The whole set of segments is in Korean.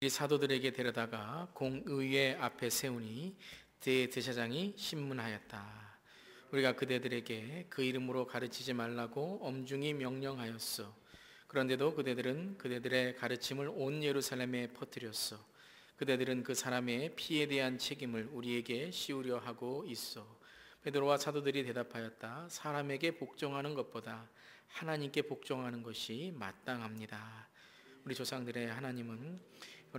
이 사도들에게 데려다가 공의회 앞에 세우니 대제사장이 신문하였다. 우리가 그대들에게 그 이름으로 가르치지 말라고 엄중히 명령하였어. 그런데도 그대들은 그대들의 가르침을 온 예루살렘에 퍼뜨렸어. 그대들은 그 사람의 피에 대한 책임을 우리에게 씌우려 하고 있어. 베드로와 사도들이 대답하였다. 사람에게 복종하는 것보다 하나님께 복종하는 것이 마땅합니다. 우리 조상들의 하나님은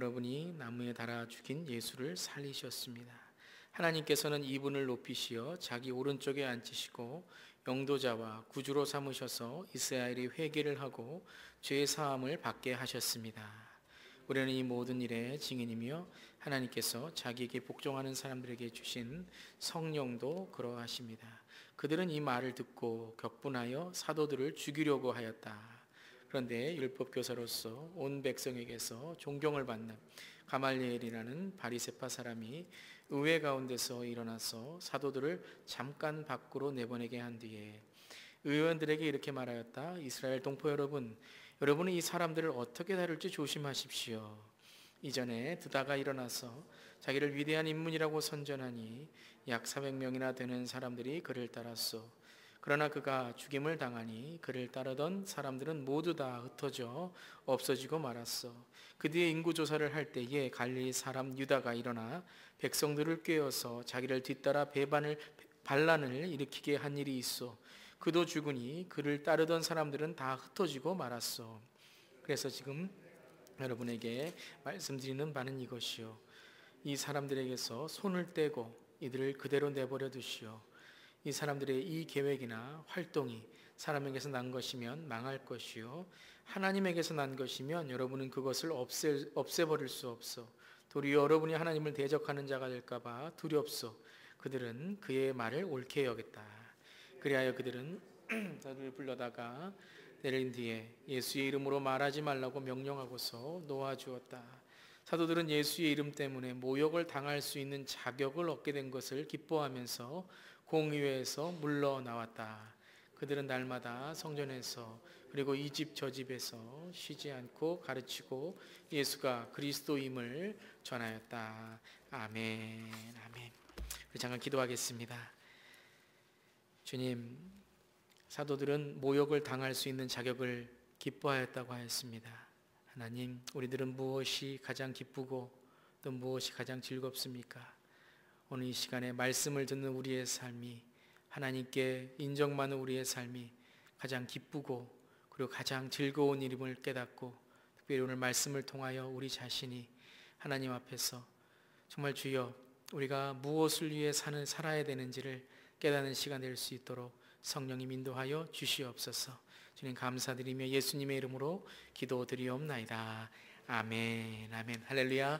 여러분이 나무에 달아 죽인 예수를 살리셨습니다. 하나님께서는 이분을 높이시어 자기 오른쪽에 앉히시고 영도자와 구주로 삼으셔서 이스라엘이 회개를 하고 죄 사함을 받게 하셨습니다. 우리는 이 모든 일에 증인이며 하나님께서 자기에게 복종하는 사람들에게 주신 성령도 그러하십니다. 그들은 이 말을 듣고 격분하여 사도들을 죽이려고 하였다. 그런데 율법 교사로서 온 백성에게서 존경을 받는 가말리엘이라는 바리세파 사람이 의회 가운데서 일어나서 사도들을 잠깐 밖으로 내보내게 한 뒤에 의원들에게 이렇게 말하였다. 이스라엘 동포 여러분, 여러분은 이 사람들을 어떻게 다룰지 조심하십시오. 이전에 드다가 일어나서 자기를 위대한 인문이라고 선전하니 약 400명이나 되는 사람들이 그를 따랐소. 그러나 그가 죽임을 당하니 그를 따르던 사람들은 모두 다 흩어져 없어지고 말았어. 그 뒤에 인구 조사를 할 때에 갈리 사람 유다가 일어나 백성들을 꿰어서 자기를 뒤따라 배반을 반란을 일으키게 한 일이 있어. 그도 죽으니 그를 따르던 사람들은 다 흩어지고 말았어. 그래서 지금 여러분에게 말씀드리는 바는 이것이요. 이 사람들에게서 손을 떼고 이들을 그대로 내버려 두시오. 이 사람들의 이 계획이나 활동이 사람에게서 난 것이면 망할 것이요. 하나님에게서 난 것이면 여러분은 그것을 없애, 없애버릴 수 없어. 도리어 여러분이 하나님을 대적하는 자가 될까봐 두렵소. 그들은 그의 말을 옳게 여겼다. 그리하여 그들은 자들을 불러다가 내린 뒤에 예수의 이름으로 말하지 말라고 명령하고서 놓아주었다. 사도들은 예수의 이름 때문에 모욕을 당할 수 있는 자격을 얻게 된 것을 기뻐하면서 공의회에서 물러나왔다. 그들은 날마다 성전에서 그리고 이 집 저 집에서 쉬지 않고 가르치고 예수가 그리스도임을 전하였다. 아멘. 아멘. 잠깐 기도하겠습니다. 주님, 사도들은 모욕을 당할 수 있는 자격을 기뻐하였다고 하였습니다. 하나님, 우리들은 무엇이 가장 기쁘고 또 무엇이 가장 즐겁습니까? 오늘 이 시간에 말씀을 듣는 우리의 삶이 하나님께 인정받는 우리의 삶이 가장 기쁘고 그리고 가장 즐거운 일임을 깨닫고 특별히 오늘 말씀을 통하여 우리 자신이 하나님 앞에서 정말 주여 우리가 무엇을 위해 사는 살아야 되는지를 깨닫는 시간 될 수 있도록 성령님 인도하여 주시옵소서. 주님 감사드리며 예수님의 이름으로 기도드리옵나이다. 아멘. 아멘. 할렐루야.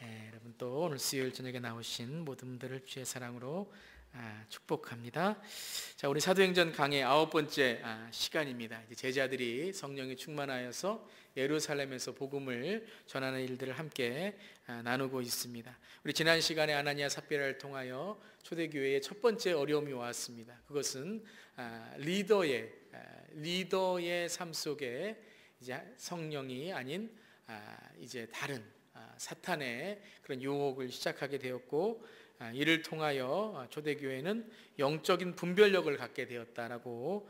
예, 여러분 또 오늘 수요일 저녁에 나오신 모든 분들을 주의 사랑으로 아, 축복합니다. 자, 우리 사도행전 강의 아홉 번째 아, 시간입니다. 이제 제자들이 성령이 충만하여서 예루살렘에서 복음을 전하는 일들을 함께 아, 나누고 있습니다. 우리 지난 시간에 아나니아 삽비라를 통하여 초대교회의 첫 번째 어려움이 왔습니다. 그것은 아, 리더의 아, 리더의 삶 속에 이제 성령이 아닌 아, 이제 다른 아, 사탄의 그런 유혹을 시작하게 되었고 아, 이를 통하여 초대교회는 아, 영적인 분별력을 갖게 되었다라고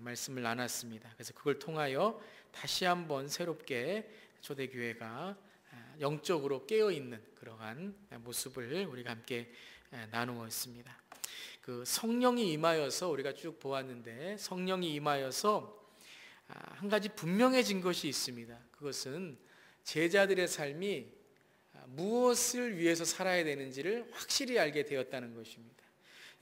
말씀을 나눴습니다. 그래서 그걸 통하여 다시 한번 새롭게 초대교회가 영적으로 깨어있는 그러한 모습을 우리가 함께 나누었습니다. 그 성령이 임하여서 우리가 쭉 보았는데 성령이 임하여서 한 가지 분명해진 것이 있습니다. 그것은 제자들의 삶이 무엇을 위해서 살아야 되는지를 확실히 알게 되었다는 것입니다.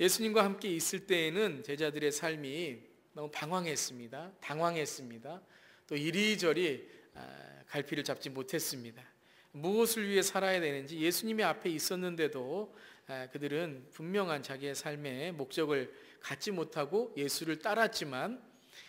예수님과 함께 있을 때에는 제자들의 삶이 너무 방황했습니다. 당황했습니다. 또 이리저리 아, 갈피를 잡지 못했습니다. 무엇을 위해 살아야 되는지 예수님이 앞에 있었는데도 아, 그들은 분명한 자기의 삶의 목적을 갖지 못하고 예수를 따랐지만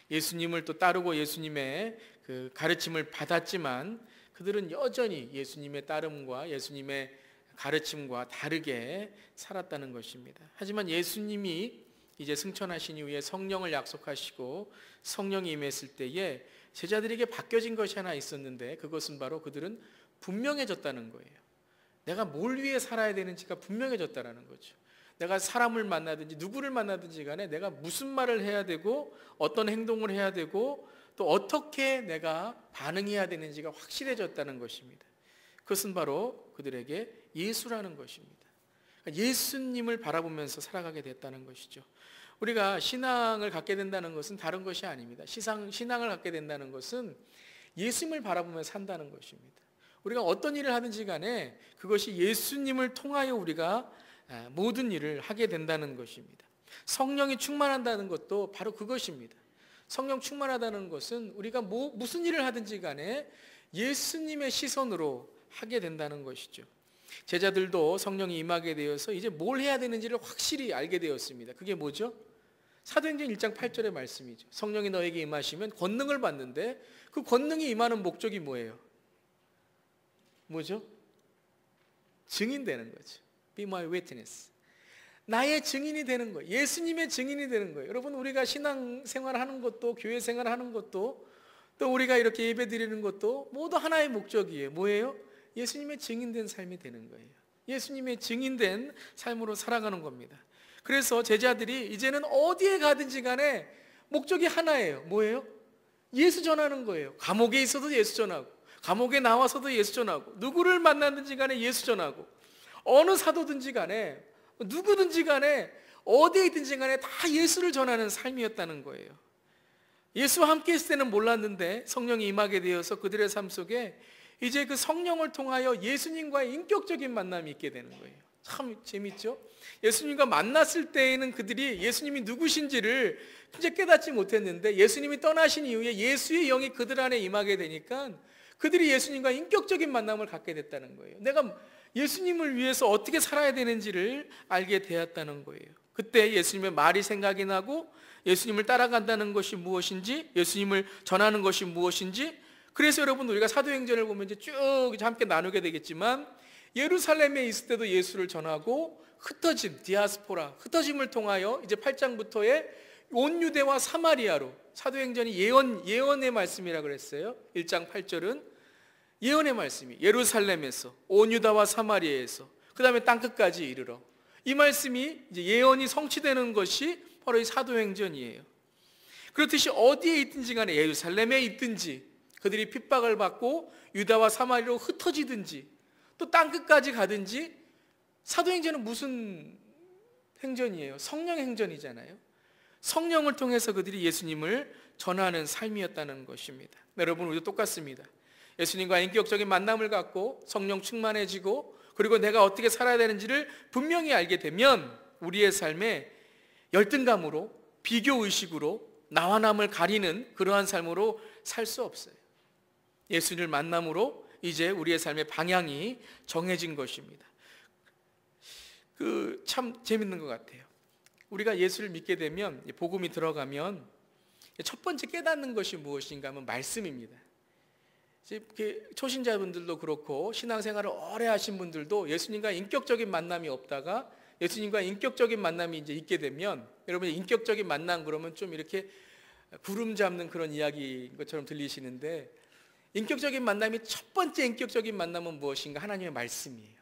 예수님을 또 따르고 예수님의 그 가르침을 받았지만 그들은 여전히 예수님의 따름과 예수님의 가르침과 다르게 살았다는 것입니다. 하지만 예수님이 이제 승천하신 이후에 성령을 약속하시고 성령이 임했을 때에 제자들에게 바뀌어진 것이 하나 있었는데 그것은 바로 그들은 분명해졌다는 거예요. 내가 뭘 위해 살아야 되는지가 분명해졌다라는 거죠. 내가 사람을 만나든지 누구를 만나든지 간에 내가 무슨 말을 해야 되고 어떤 행동을 해야 되고 또 어떻게 내가 반응해야 되는지가 확실해졌다는 것입니다. 그것은 바로 그들에게 예수라는 것입니다. 그러니까 예수님을 바라보면서 살아가게 됐다는 것이죠. 우리가 신앙을 갖게 된다는 것은 다른 것이 아닙니다. 시상, 신앙을 갖게 된다는 것은 예수님을 바라보며 산다는 것입니다. 우리가 어떤 일을 하든지 간에 그것이 예수님을 통하여 우리가 아, 모든 일을 하게 된다는 것입니다. 성령이 충만한다는 것도 바로 그것입니다. 성령 충만하다는 것은 우리가 뭐, 무슨 일을 하든지 간에 예수님의 시선으로 하게 된다는 것이죠. 제자들도 성령이 임하게 되어서 이제 뭘 해야 되는지를 확실히 알게 되었습니다. 그게 뭐죠? 사도행전 1장 8절의 말씀이죠. 성령이 너에게 임하시면 권능을 받는데 그 권능이 임하는 목적이 뭐예요? 뭐죠? 증인되는 거죠. Be my witness. 나의 증인이 되는 거예요. 예수님의 증인이 되는 거예요. 여러분 우리가 신앙 생활하는 것도 교회 생활하는 것도 또 우리가 이렇게 예배 드리는 것도 모두 하나의 목적이에요. 뭐예요? 예수님의 증인된 삶이 되는 거예요. 예수님의 증인된 삶으로 살아가는 겁니다. 그래서 제자들이 이제는 어디에 가든지 간에 목적이 하나예요. 뭐예요? 예수 전하는 거예요. 감옥에 있어도 예수 전하고, 감옥에 나와서도 예수 전하고, 누구를 만나든지 간에 예수 전하고, 어느 사도든지 간에 누구든지 간에 어디에 있든지 간에 다 예수를 전하는 삶이었다는 거예요. 예수와 함께 있을 때는 몰랐는데 성령이 임하게 되어서 그들의 삶 속에 이제 그 성령을 통하여 예수님과의 인격적인 만남이 있게 되는 거예요. 참 재밌죠? 예수님과 만났을 때에는 그들이 예수님이 누구신지를 진짜 깨닫지 못했는데 예수님이 떠나신 이후에 예수의 영이 그들 안에 임하게 되니까 그들이 예수님과 인격적인 만남을 갖게 됐다는 거예요. 내가 예수님을 위해서 어떻게 살아야 되는지를 알게 되었다는 거예요. 그때 예수님의 말이 생각이 나고 예수님을 따라간다는 것이 무엇인지 예수님을 전하는 것이 무엇인지 그래서 여러분 우리가 사도행전을 보면 이제 쭉 함께 나누게 되겠지만 예루살렘에 있을 때도 예수를 전하고 흩어짐, 디아스포라, 흩어짐을 통하여 이제 8장부터의 온 유대와 사마리아로 사도행전이 예언 예언의 말씀이라 그랬어요. 1장 8절은 예언의 말씀이 예루살렘에서 온 유다와 사마리아에서 그 다음에 땅끝까지 이르러 이 말씀이 이제 예언이 성취되는 것이 바로 이 사도행전이에요. 그렇듯이 어디에 있든지 간에 예루살렘에 있든지 그들이 핍박을 받고 유다와 사마리로 흩어지든지 또 땅끝까지 가든지 사도행전은 무슨 행전이에요? 성령 행전이잖아요. 성령을 통해서 그들이 예수님을 전하는 삶이었다는 것입니다. 네, 여러분 우리도 똑같습니다. 예수님과 인격적인 만남을 갖고 성령 충만해지고 그리고 내가 어떻게 살아야 되는지를 분명히 알게 되면 우리의 삶에 열등감으로 비교 의식으로 나와 남을 가리는 그러한 삶으로 살 수 없어요. 예수님을 만남으로 이제 우리의 삶의 방향이 정해진 것입니다. 그 참 재밌는 것 같아요. 우리가 예수를 믿게 되면 복음이 들어가면 첫 번째 깨닫는 것이 무엇인가 하면 말씀입니다. 그 초신자분들도 그렇고 신앙생활을 오래 하신 분들도 예수님과 인격적인 만남이 없다가 예수님과 인격적인 만남이 이제 있게 되면 여러분 인격적인 만남 그러면 좀 이렇게 구름 잡는 그런 이야기인 것처럼 들리시는데 인격적인 만남이 첫 번째 인격적인 만남은 무엇인가? 하나님의 말씀이에요.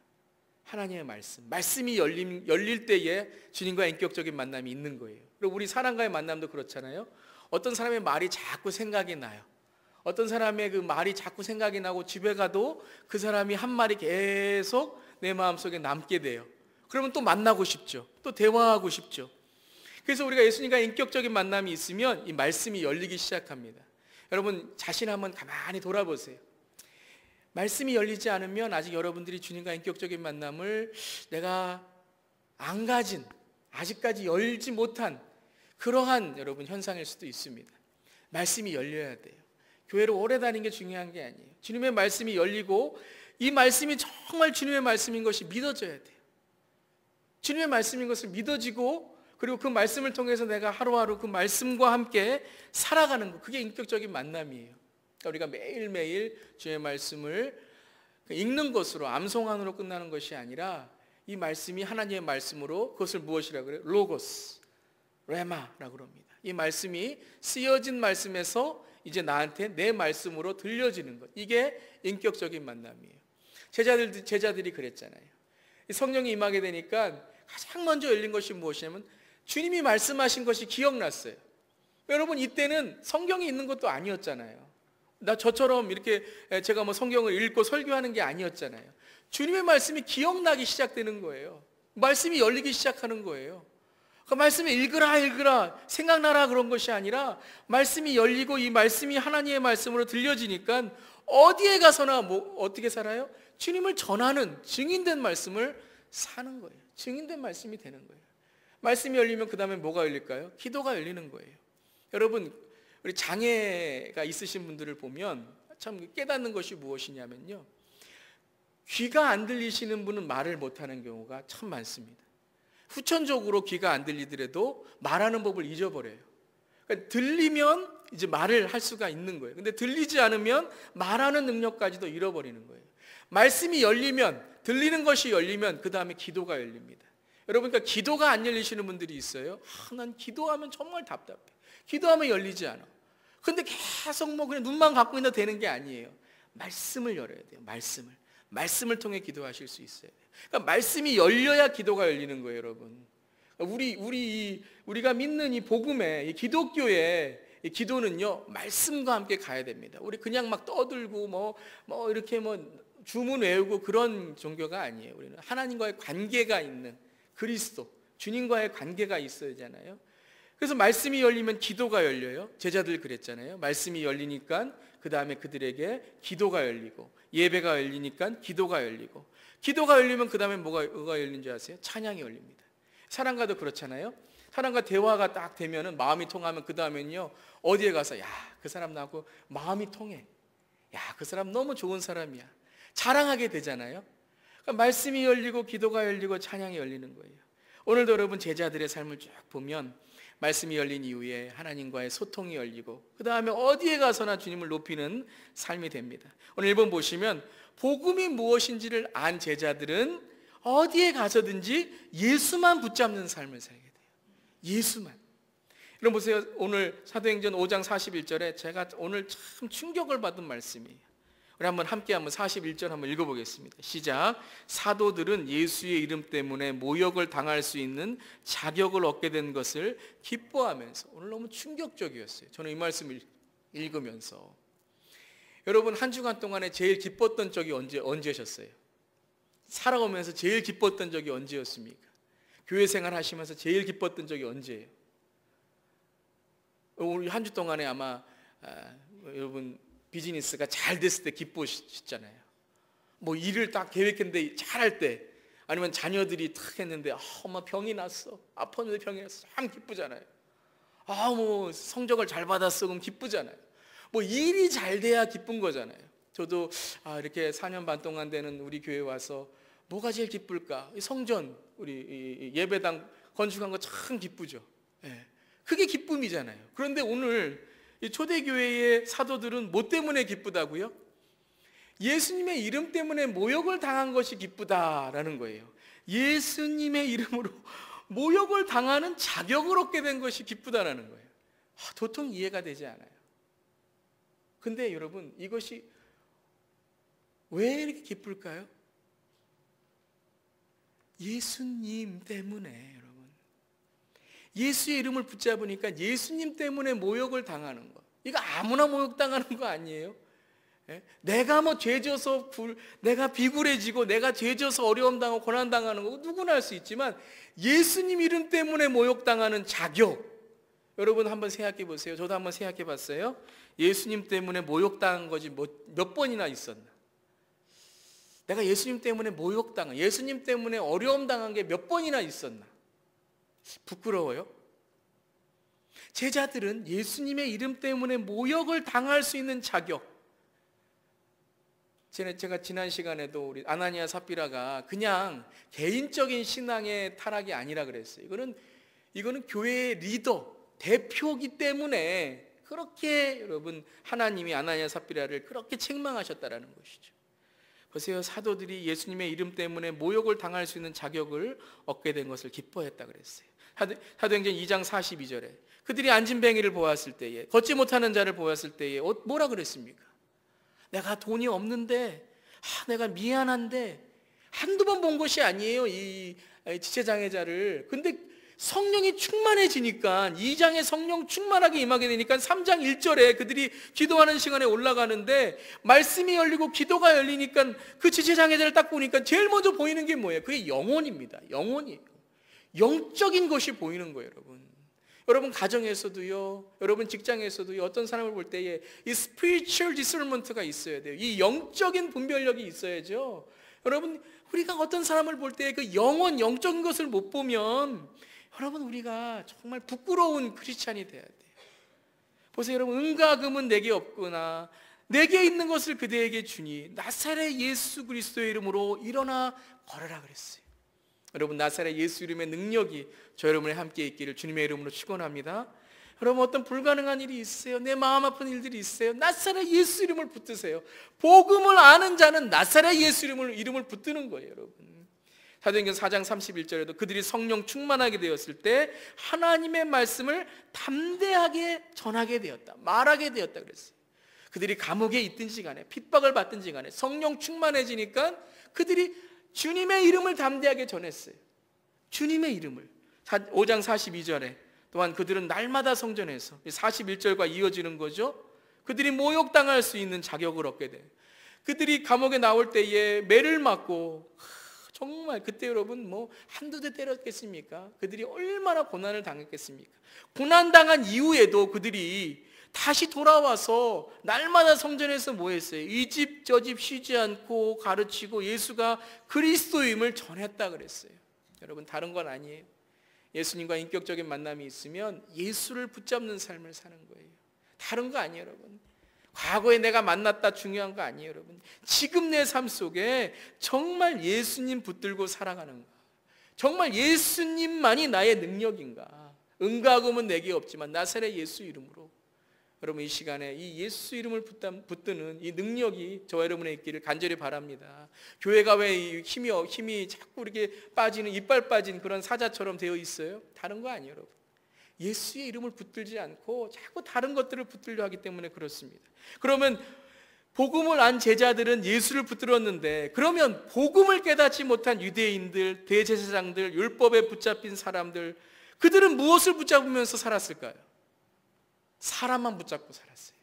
하나님의 말씀. 말씀이 열림, 열릴 때에 주님과 인격적인 만남이 있는 거예요. 그리고 우리 사람과의 만남도 그렇잖아요. 어떤 사람의 말이 자꾸 생각이 나요. 어떤 사람의 그 말이 자꾸 생각이 나고 집에 가도 그 사람이 한 말이 계속 내 마음속에 남게 돼요. 그러면 또 만나고 싶죠. 또 대화하고 싶죠. 그래서 우리가 예수님과 인격적인 만남이 있으면 이 말씀이 열리기 시작합니다. 여러분 자신 한번 가만히 돌아보세요. 말씀이 열리지 않으면 아직 여러분들이 주님과 인격적인 만남을 내가 안 가진 아직까지 열지 못한 그러한 여러분 현상일 수도 있습니다. 말씀이 열려야 돼요. 교회를 오래 다니는 게 중요한 게 아니에요. 주님의 말씀이 열리고 이 말씀이 정말 주님의 말씀인 것이 믿어져야 돼요. 주님의 말씀인 것을 믿어지고 그리고 그 말씀을 통해서 내가 하루하루 그 말씀과 함께 살아가는 것 그게 인격적인 만남이에요. 그러니까 우리가 매일매일 주의 말씀을 그 읽는 것으로 암송안으로 끝나는 것이 아니라 이 말씀이 하나님의 말씀으로 그것을 무엇이라 그래요? 로고스, 레마라고 합니다. 이 말씀이 쓰여진 말씀에서 이제 나한테 내 말씀으로 들려지는 것. 이게 인격적인 만남이에요. 제자들, 제자들이 그랬잖아요. 성령이 임하게 되니까 가장 먼저 열린 것이 무엇이냐면 주님이 말씀하신 것이 기억났어요. 여러분, 이때는 성경이 있는 것도 아니었잖아요. 나 저처럼 이렇게 제가 뭐 성경을 읽고 설교하는 게 아니었잖아요. 주님의 말씀이 기억나기 시작되는 거예요. 말씀이 열리기 시작하는 거예요. 그 말씀을 읽으라 읽으라 생각나라 그런 것이 아니라 말씀이 열리고 이 말씀이 하나님의 말씀으로 들려지니까 어디에 가서나 뭐 어떻게 살아요? 주님을 전하는 증인된 말씀을 사는 거예요. 증인된 말씀이 되는 거예요. 말씀이 열리면 그 다음에 뭐가 열릴까요? 기도가 열리는 거예요. 여러분 우리 장애가 있으신 분들을 보면 참 깨닫는 것이 무엇이냐면요. 귀가 안 들리시는 분은 말을 못하는 경우가 참 많습니다. 후천적으로 귀가 안 들리더라도 말하는 법을 잊어버려요. 그러니까 들리면 이제 말을 할 수가 있는 거예요. 근데 들리지 않으면 말하는 능력까지도 잃어버리는 거예요. 말씀이 열리면 들리는 것이 열리면 그 다음에 기도가 열립니다. 여러분 그러니까 기도가 안 열리시는 분들이 있어요. 아, 난 기도하면 정말 답답해. 기도하면 열리지 않아. 근데 계속 뭐 그냥 눈만 갖고 있나 되는 게 아니에요. 말씀을 열어야 돼요. 말씀을. 말씀을 통해 기도하실 수있어요 그러니까 말씀이 열려야 기도가 열리는 거예요, 여러분. 그러니까 우리 우리 우리가 믿는 이 복음의 기독교의 기도는요 말씀과 함께 가야 됩니다. 우리 그냥 막 떠들고 뭐뭐 뭐 이렇게 뭐 주문 외우고 그런 종교가 아니에요. 우리는 하나님과의 관계가 있는 그리스도 주님과의 관계가 있어야잖아요. 그래서 말씀이 열리면 기도가 열려요. 제자들 그랬잖아요. 말씀이 열리니까 그 다음에 그들에게 기도가 열리고 예배가 열리니까 기도가 열리고 기도가 열리면 그 다음에 뭐가, 뭐가 열린지 아세요? 찬양이 열립니다. 사랑과도 그렇잖아요. 사람과 대화가 딱 되면은 마음이 통하면 그 다음에는요 어디에 가서 야그 사람 나하고 마음이 통해 야그 사람 너무 좋은 사람이야 자랑하게 되잖아요 그러니까 말씀이 열리고 기도가 열리고 찬양이 열리는 거예요 오늘도 여러분 제자들의 삶을 쭉 보면 말씀이 열린 이후에 하나님과의 소통이 열리고 그 다음에 어디에 가서나 주님을 높이는 삶이 됩니다. 오늘 1번 보시면 복음이 무엇인지를 안 제자들은 어디에 가서든지 예수만 붙잡는 삶을 살게 돼요. 예수만. 여러분 보세요. 오늘 사도행전 5장 41절에 제가 오늘 참 충격을 받은 말씀이에요. 우리 한번 함께 한번 41절 한번 읽어보겠습니다. 시작. 사도들은 예수의 이름 때문에 모욕을 당할 수 있는 자격을 얻게 된 것을 기뻐하면서 오늘 너무 충격적이었어요. 저는 이 말씀을 읽으면서 여러분 한 주간 동안에 제일 기뻤던 적이 언제 언제셨어요? 살아오면서 제일 기뻤던 적이 언제였습니까? 교회 생활 하시면서 제일 기뻤던 적이 언제예요? 우리 한주 동안에 아마 아, 여러분 비즈니스가 잘 됐을 때 기쁘시잖아요. 뭐 일을 딱 계획했는데 잘할 때 아니면 자녀들이 탁 했는데 아, 엄마 병이 났어. 아팠는데 병이 났어. 참 기쁘잖아요. 아, 뭐 성적을 잘 받았어. 그럼 기쁘잖아요. 뭐 일이 잘 돼야 기쁜 거잖아요. 저도 아, 이렇게 4년 반 동안 되는 우리 교회 와서 뭐가 제일 기쁠까? 성전 우리 예배당 건축한 거 참 기쁘죠. 예. 그게 기쁨이잖아요. 그런데 오늘 초대교회의 사도들은 뭐 때문에 기쁘다고요? 예수님의 이름 때문에 모욕을 당한 것이 기쁘다라는 거예요. 예수님의 이름으로 모욕을 당하는 자격을 얻게 된 것이 기쁘다라는 거예요. 아, 도통 이해가 되지 않아요. 근데 여러분, 이것이 왜 이렇게 기쁠까요? 예수님 때문에 예수의 이름을 붙잡으니까 예수님 때문에 모욕을 당하는 거. 이거 아무나 모욕당하는 거 아니에요? 예? 내가 뭐 죄져서 불, 내가 비굴해지고 내가 죄져서 어려움 당하고 고난 당하는 거 누구나 할 수 있지만 예수님 이름 때문에 모욕당하는 자격 여러분 한번 생각해 보세요. 저도 한번 생각해 봤어요. 예수님 때문에 모욕당한 거지 몇, 뭐, 몇 번이나 있었나? 내가 예수님 때문에 모욕당한, 예수님 때문에 어려움 당한 게 몇 번이나 있었나? 부끄러워요? 제자들은 예수님의 이름 때문에 모욕을 당할 수 있는 자격. 제가 지난 시간에도 우리 아나니아 사피라가 그냥 개인적인 신앙의 타락이 아니라 그랬어요. 이거는, 이거는 교회의 리더, 대표기 때문에 그렇게 여러분 하나님이 아나니아 사피라를 그렇게 책망하셨다라는 것이죠. 보세요. 사도들이 예수님의 이름 때문에 모욕을 당할 수 있는 자격을 얻게 된 것을 기뻐했다 그랬어요. 사도행전 2장 42절에 그들이 안진 뱅이를 보았을 때에 걷지 못하는 자를 보았을 때에 어, 뭐라 그랬습니까? 내가 돈이 없는데 아, 내가 미안한데 한두 번 본 것이 아니에요. 이 지체장애자를. 근데 성령이 충만해지니까 2장에 성령 충만하게 임하게 되니까 3장 1절에 그들이 기도하는 시간에 올라가는데 말씀이 열리고 기도가 열리니까 그 지체장애자를 딱 보니까 제일 먼저 보이는 게 뭐예요? 그게 영혼입니다. 영혼이에요. 영적인 것이 보이는 거예요, 여러분. 여러분 가정에서도요, 여러분 직장에서도 어떤 사람을 볼 때에 이 spiritual 가 있어야 돼요. 이 영적인 분별력이 있어야죠. 여러분, 우리가 어떤 사람을 볼때그 영원 영적인 것을 못 보면 여러분 우리가 정말 부끄러운 크리스찬이 돼야 돼요. 보세요, 여러분. 은과 금은 내게 없구나. 내게 있는 것을 그대에게 주니 나사렛 예수 그리스도의 이름으로 일어나 걸으라 그랬어요. 여러분 나사렛 예수 이름의 능력이 저 여러분의 함께 있기를 주님의 이름으로 축원합니다. 여러분 어떤 불가능한 일이 있어요. 내 마음 아픈 일들이 있어요. 나사렛 예수 이름을 붙드세요. 복음을 아는 자는 나사렛 예수 이름을 이름을 붙드는 거예요, 여러분. 사도행전 4장 31절에도 그들이 성령 충만하게 되었을 때 하나님의 말씀을 담대하게 전하게 되었다. 말하게 되었다 그랬어요. 그들이 감옥에 있던 시간에 핍박을 받던 시간에 성령 충만해지니까 그들이 주님의 이름을 담대하게 전했어요. 주님의 이름을. 5장 42절에 또한 그들은 날마다 성전에서 41절과 이어지는 거죠. 그들이 모욕당할 수 있는 자격을 얻게 돼. 그들이 감옥에 나올 때에 매를 맞고 정말 그때 여러분 뭐 한두 대 때렸겠습니까? 그들이 얼마나 고난을 당했겠습니까? 고난 당한 이후에도 그들이 다시 돌아와서 날마다 성전에서 뭐 했어요? 이 집 저 집 쉬지 않고 가르치고 예수가 그리스도임을 전했다 그랬어요. 여러분 다른 건 아니에요. 예수님과 인격적인 만남이 있으면 예수를 붙잡는 삶을 사는 거예요. 다른 거 아니에요, 여러분. 과거에 내가 만났다 중요한 거 아니에요, 여러분. 지금 내 삶 속에 정말 예수님 붙들고 살아가는가? 정말 예수님만이 나의 능력인가? 은가금은 내게 없지만 나사렛 예수 이름으로 여러분 이 시간에 이 예수 이름을 붙드는 이 능력이 저와 여러분의 있기를 간절히 바랍니다. 교회가 왜 힘이 힘이 자꾸 이렇게 빠지는 이빨 빠진 그런 사자처럼 되어 있어요? 다른 거 아니에요, 여러분. 예수의 이름을 붙들지 않고 자꾸 다른 것들을 붙들려 하기 때문에 그렇습니다. 그러면 복음을 안 제자들은 예수를 붙들었는데 그러면 복음을 깨닫지 못한 유대인들, 대제사장들, 율법에 붙잡힌 사람들 그들은 무엇을 붙잡으면서 살았을까요? 사람만 붙잡고 살았어요.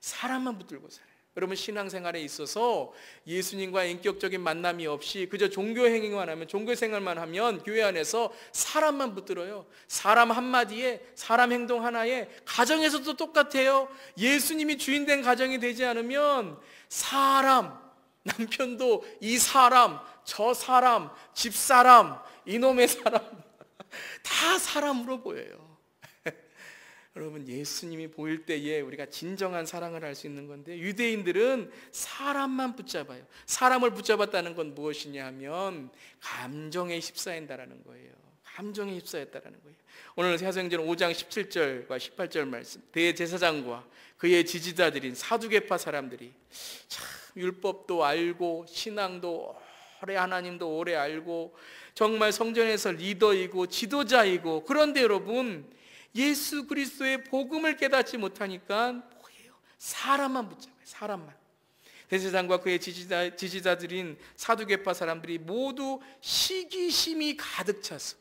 사람만 붙들고 살아요. 여러분 신앙생활에 있어서 예수님과 인격적인 만남이 없이 그저 종교 행위만 하면 종교 생활만 하면 교회 안에서 사람만 붙들어요. 사람 한마디에 사람 행동 하나에 가정에서도 똑같아요. 예수님이 주인된 가정이 되지 않으면 사람 남편도 이 사람 저 사람 집사람 이놈의 사람 다 사람으로 보여요. 여러분 예수님이 보일 때에 우리가 진정한 사랑을 할 수 있는 건데 유대인들은 사람만 붙잡아요. 사람을 붙잡았다는 건 무엇이냐 하면 감정에 휩싸인다라는 거예요. 감정에 휩싸였다라는 거예요. 오늘 사생전 5장 17절과 18절 말씀. 대제사장과 그의 지지자들인 사두개파 사람들이 참 율법도 알고 신앙도 오래 하나님도 오래 알고 정말 성전에서 리더이고 지도자이고 그런데 여러분 예수 그리스도의 복음을 깨닫지 못하니까 뭐예요? 사람만 붙잡아요. 사람만. 대제장과 그의 지지자, 지지자들인 사두개파 사람들이 모두 시기심이 가득 차서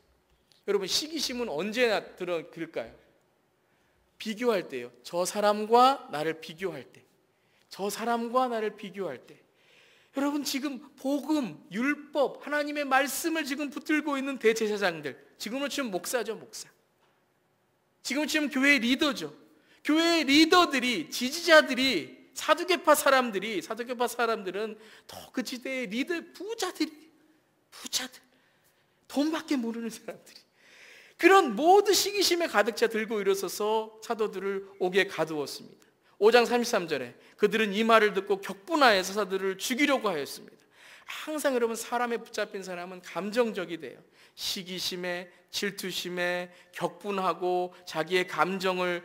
여러분 시기심은 언제나 들어까요 비교할 때요. 저 사람과 나를 비교할 때. 저 사람과 나를 비교할 때. 여러분 지금 복음, 율법, 하나님의 말씀을 지금 붙들고 있는 대제사장들. 지금으로 치면 목사죠, 목사. 지금 지금 교회의 리더죠. 교회의 리더들이 지지자들이 사두개파 사람들이 사두개파 사람들은 더 그 시대의 리더 부자들이 부자들 돈밖에 모르는 사람들이 그런 모든 시기심에 가득 차 들고 일어서서 사도들을 옥에 가두었습니다. 5장 33절에 그들은 이 말을 듣고 격분하여 사도들을 죽이려고 하였습니다. 항상 여러분 사람에 붙잡힌 사람은 감정적이 돼요. 시기심에 질투심에 격분하고 자기의 감정을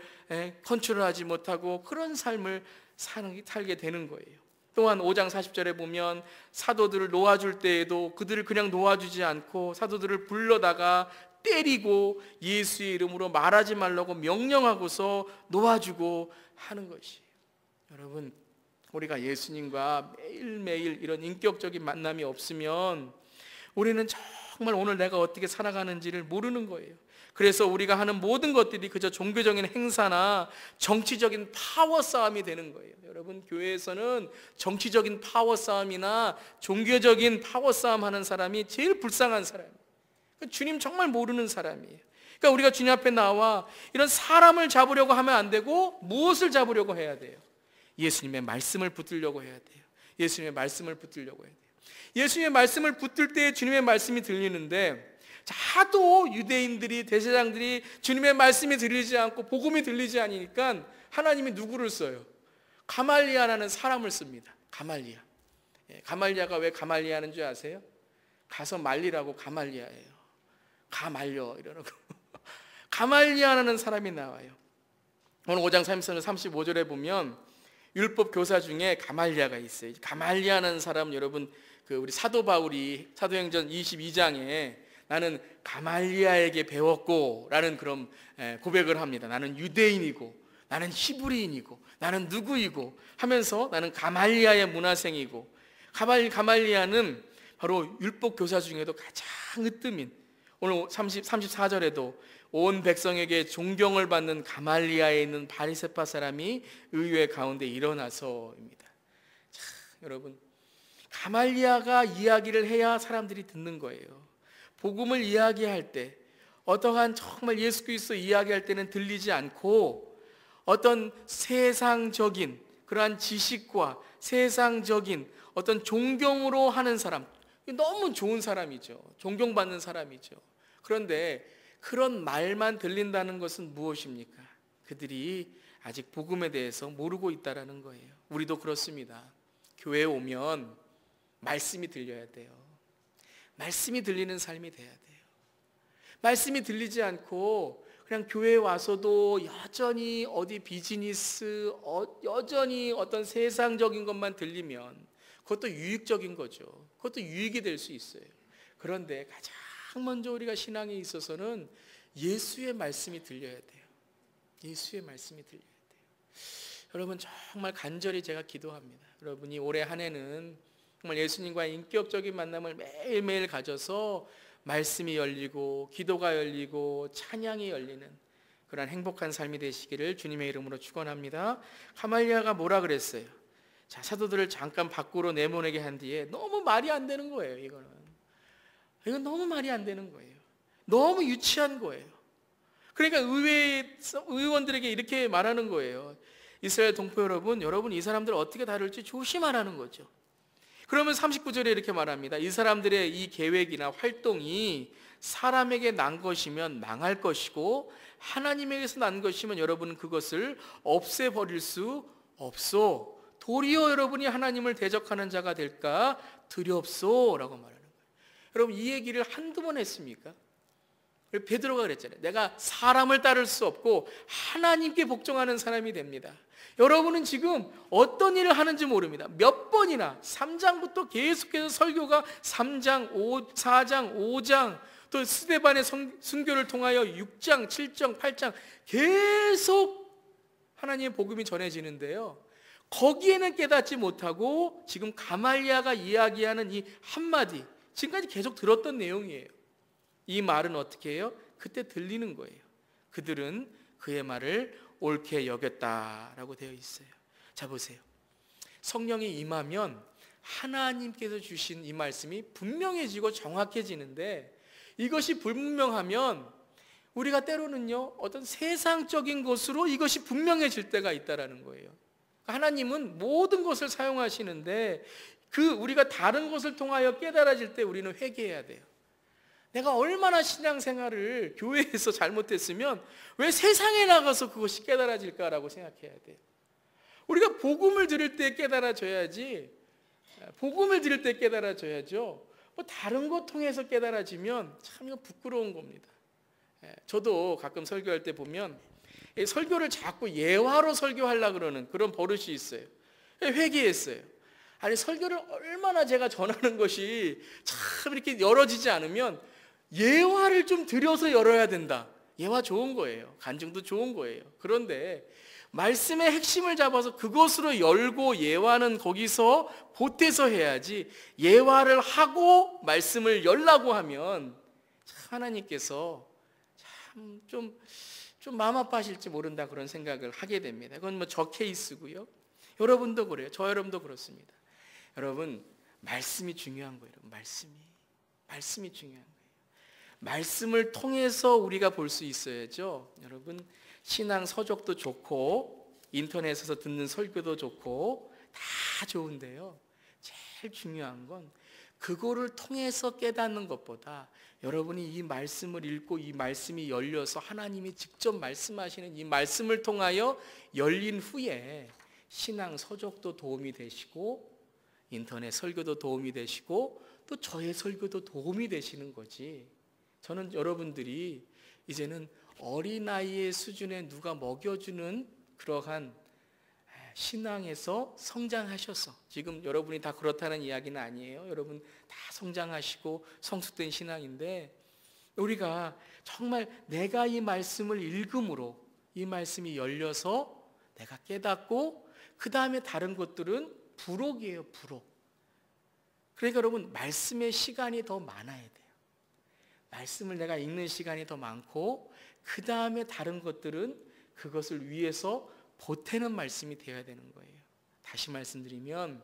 컨트롤하지 못하고 그런 삶을 사는 살게 되는 거예요. 또한 5장 40절에 보면 사도들을 놓아줄 때에도 그들을 그냥 놓아주지 않고 사도들을 불러다가 때리고 예수의 이름으로 말하지 말라고 명령하고서 놓아주고 하는 것이에요. 여러분, 우리가 예수님과 매일매일 이런 인격적인 만남이 없으면 우리는 정말 오늘 내가 어떻게 살아가는지를 모르는 거예요. 그래서 우리가 하는 모든 것들이 그저 종교적인 행사나 정치적인 파워 싸움이 되는 거예요. 여러분, 교회에서는 정치적인 파워 싸움이나 종교적인 파워 싸움 하는 사람이 제일 불쌍한 사람이에요. 그 주님 정말 모르는 사람이에요. 그러니까 우리가 주님 앞에 나와 이런 사람을 잡으려고 하면 안 되고 무엇을 잡으려고 해야 돼요? 예수님의 말씀을 붙들려고 해야 돼요. 예수님의 말씀을 붙들려고 해요. 예수님의 말씀을 붙들 때 주님의 말씀이 들리는데 하도 유대인들이 대세장들이 주님의 말씀이 들리지 않고 복음이 들리지 않으니까 하나님이 누구를 써요? 가말리아라는 사람을 씁니다. 가말리아. 예, 가말리아가 왜 가말리아는 줄 아세요? 가서 말리라고 가말리아예요. 가 말려 이러는 거. 가말리아라는 사람이 나와요. 오늘 5장 3절 35절에 보면 율법 교사 중에 가말리아가 있어요. 가말리아는 사람 여러분 그 우리 사도 바울이 사도행전 22장에 나는 가말리아에게 배웠고라는 그런 고백을 합니다. 나는 유대인이고 나는 히브리인이고 나는 누구이고 하면서 나는 가말리아의 문화생이고 가말 가말리아는 바로 율법 교사 중에도 가장 으뜸인 오늘 30, 34절에도 온 백성에게 존경을 받는 가말리아에 있는 바리세파 사람이 의회 가운데 일어나서입니다. 자, 여러분 가말리아가 이야기를 해야 사람들이 듣는 거예요. 복음을 이야기할 때 어떠한 정말 예수 그리스도 이야기할 때는 들리지 않고 어떤 세상적인 그러한 지식과 세상적인 어떤 존경으로 하는 사람 너무 좋은 사람이죠. 존경받는 사람이죠. 그런데 그런 말만 들린다는 것은 무엇입니까? 그들이 아직 복음에 대해서 모르고 있다라는 거예요. 우리도 그렇습니다. 교회에 오면 말씀이 들려야 돼요. 말씀이 들리는 삶이 돼야 돼요. 말씀이 들리지 않고 그냥 교회에 와서도 여전히 어디 비즈니스, 어, 여전히 어떤 세상적인 것만 들리면 그것도 유익적인 거죠. 그것도 유익이 될 수 있어요. 그런데 가장 먼저 우리가 신앙에 있어서는 예수의 말씀이 들려야 돼요. 예수의 말씀이 들려야 돼요. 여러분 정말 간절히 제가 기도합니다. 여러분이 올해 한 해는 정말 예수님과의 인격적인 만남을 매일매일 가져서 말씀이 열리고 기도가 열리고 찬양이 열리는 그런 행복한 삶이 되시기를 주님의 이름으로 축원합니다. 카말리아가 뭐라 그랬어요? 자, 사도들을 잠깐 밖으로 내보내게 한 뒤에 너무 말이 안 되는 거예요, 이거는. 이건 너무 말이 안 되는 거예요. 너무 유치한 거예요. 그러니까 의회 의원들에게 이렇게 말하는 거예요. 이스라엘 동포 여러분, 여러분 이 사람들 어떻게 다룰지 조심하라는 거죠. 그러면 39절에 이렇게 말합니다. 이 사람들의 이 계획이나 활동이 사람에게 난 것이면 망할 것이고 하나님에게서 난 것이면 여러분 그것을 없애버릴 수 없소. 도리어 여러분이 하나님을 대적하는 자가 될까 두렵소라고 말하는 거예요. 여러분 이 얘기를 한두 번 했습니까? 베드로가 그랬잖아요. 내가 사람을 따를 수 없고 하나님께 복종하는 사람이 됩니다. 여러분은 지금 어떤 일을 하는지 모릅니다. 몇 번이나 3장부터 계속해서 설교가 3장, 5, 4장, 5장 또 스데반의 순교를 통하여 6장, 7장, 8장 계속 하나님의 복음이 전해지는데요. 거기에는 깨닫지 못하고 지금 가말리아가 이야기하는 이 한마디 지금까지 계속 들었던 내용이에요. 이 말은 어떻게 해요? 그때 들리는 거예요. 그들은 그의 말을 옳게 여겼다라고 되어 있어요. 자 보세요. 성령이 임하면 하나님께서 주신 이 말씀이 분명해지고 정확해지는데 이것이 불분명하면 우리가 때로는요 어떤 세상적인 것으로 이것이 분명해질 때가 있다라는 거예요. 그러니까 하나님은 모든 것을 사용하시는데 그 우리가 다른 것을 통하여 깨달아질 때 우리는 회개해야 돼요. 내가 얼마나 신앙생활을 교회에서 잘못했으면 왜 세상에 나가서 그것이 깨달아질까라고 생각해야 돼요. 우리가 복음을 들을 때 깨달아져야지 복음을 들을 때 깨달아져야죠. 뭐 다른 것 통해서 깨달아지면 참 이거 부끄러운 겁니다. 예, 저도 가끔 설교할 때 보면 설교를 자꾸 예화로 설교하려 고 그러는 그런 버릇이 있어요. 예, 회개했어요. 아니 설교를 얼마나 제가 전하는 것이 참 이렇게 열어지지 않으면 예화를 좀 들여서 열어야 된다. 예화 좋은 거예요. 간증도 좋은 거예요. 그런데 말씀의 핵심을 잡아서 그것으로 열고 예화는 거기서 보태서 해야지 예화를 하고 말씀을 열라고 하면 하나님께서 참 좀 좀 마음 아파하실지 모른다 그런 생각을 하게 됩니다. 그건 뭐 저 케이스고요. 여러분도 그래요. 저 여러분도 그렇습니다. 여러분 말씀이 중요한 거예요. 말씀이 말씀이 중요한 거예요. 말씀을 통해서 우리가 볼 수 있어야죠. 여러분 신앙 서적도 좋고 인터넷에서 듣는 설교도 좋고 다 좋은데요. 제일 중요한 건 그거를 통해서 깨닫는 것보다 여러분이 이 말씀을 읽고 이 말씀이 열려서 하나님이 직접 말씀하시는 이 말씀을 통하여 열린 후에 신앙 서적도 도움이 되시고 인터넷 설교도 도움이 되시고 또 저의 설교도 도움이 되시는 거지. 저는 여러분들이 이제는 어린아이의 수준에 누가 먹여주는 그러한 신앙에서 성장하셔서 지금 여러분이 다 그렇다는 이야기는 아니에요. 여러분 다 성장하시고 성숙된 신앙인데 우리가 정말 내가 이 말씀을 읽음으로 이 말씀이 열려서 내가 깨닫고 그 다음에 다른 것들은 부록이에요, 부록. 그러니까 여러분 말씀의 시간이 더 많아야 돼 말씀을 내가 읽는 시간이 더 많고 그 다음에 다른 것들은 그것을 위해서 보태는 말씀이 되어야 되는 거예요. 다시 말씀드리면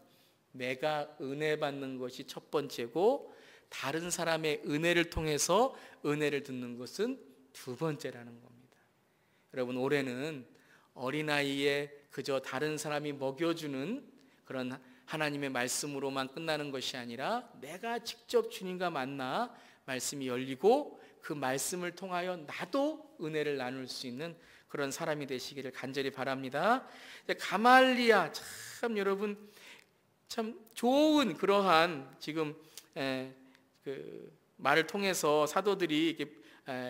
내가 은혜 받는 것이 첫 번째고 다른 사람의 은혜를 통해서 은혜를 듣는 것은 두 번째라는 겁니다. 여러분 올해는 어린아이에 그저 다른 사람이 먹여주는 그런 하나님의 말씀으로만 끝나는 것이 아니라 내가 직접 주님과 만나 말씀이 열리고 그 말씀을 통하여 나도 은혜를 나눌 수 있는 그런 사람이 되시기를 간절히 바랍니다. 가말리아 참 여러분 참 좋은 그러한 지금 그 말을 통해서 사도들이